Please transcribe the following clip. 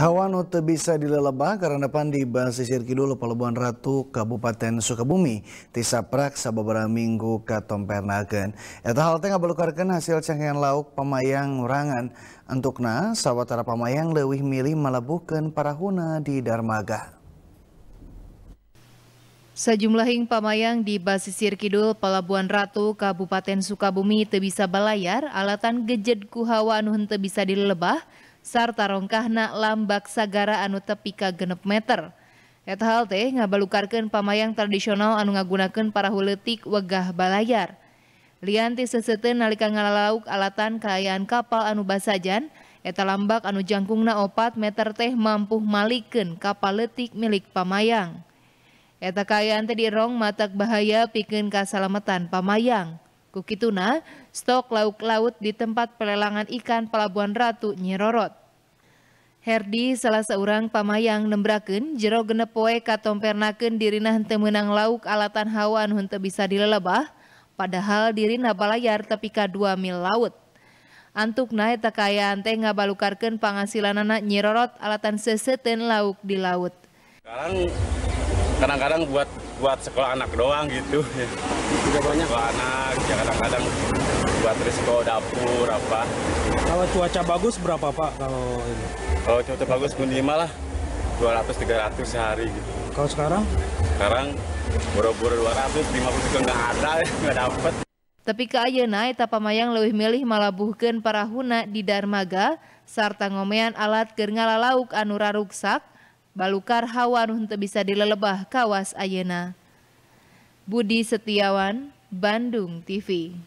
Hawa nu bisa dilelebah karena pandi basisir kidul Pelabuhan Ratu Kabupaten Sukabumi tisaprak sababara minggu katompernakeun. Eta hal teh ngabelukarkeun hasil cangkehan lauk pamayang urangan. untukna sawatara pamayang leuwih milih melebuhkeun parahuna di Darmaga. hing pamayang di basisir kidul Pelabuhan Ratu Kabupaten Sukabumi teu bisa balayar alatan gejedku ku hawa nu bisa dilelebah sarta rongkahna lambak sagara anu tepika genep meter. Eta hal teh ngabalukarkeun pamayang tradisional anu ngagunakeun parahu leutik wegah balayar. Lianti sesete nalika ngalalauk alatan kaayaan kapal anu basajan, eta lambak anu jangkungna opat meter teh mampu malikin kapal letik milik pamayang. Eta kaayaan teh dirong matak bahaya pikeun kasalametan pamayang. Kukituna, stok lauk laut di tempat pelelangan ikan Pelabuhan Ratu Nyirorot. Herdi salah seorang pamayang nembraken jero genep poe katompernaken dirina hente menang lauk alatan hawan hente bisa dilelebah, padahal dirina balayar tepi ka 2 mil laut. Antukna eta kayaan teh penghasilan anak Nyirorot alatan seseten lauk di laut. Sekarang kadang-kadang buat buat sekolah anak doang gitu juga banyak sekolah anak ya kadang-kadang buat risiko dapur apa kalau cuaca bagus berapa pak kalau ini kalau cuaca bagus minimal lah 200 300 sehari gitu kalau sekarang sekarang buru-buru 200 50 juga nggak ada nggak dapet tapi ke Ayeuna eta pamayang lebih milih malabuhkeun parahuna di Darmaga sarta ngomean alat keur ngalalauk anura ruksak, balukar hawan untuk bisa dilelebah kawas ayena. Budi Setiawan, Bandung TV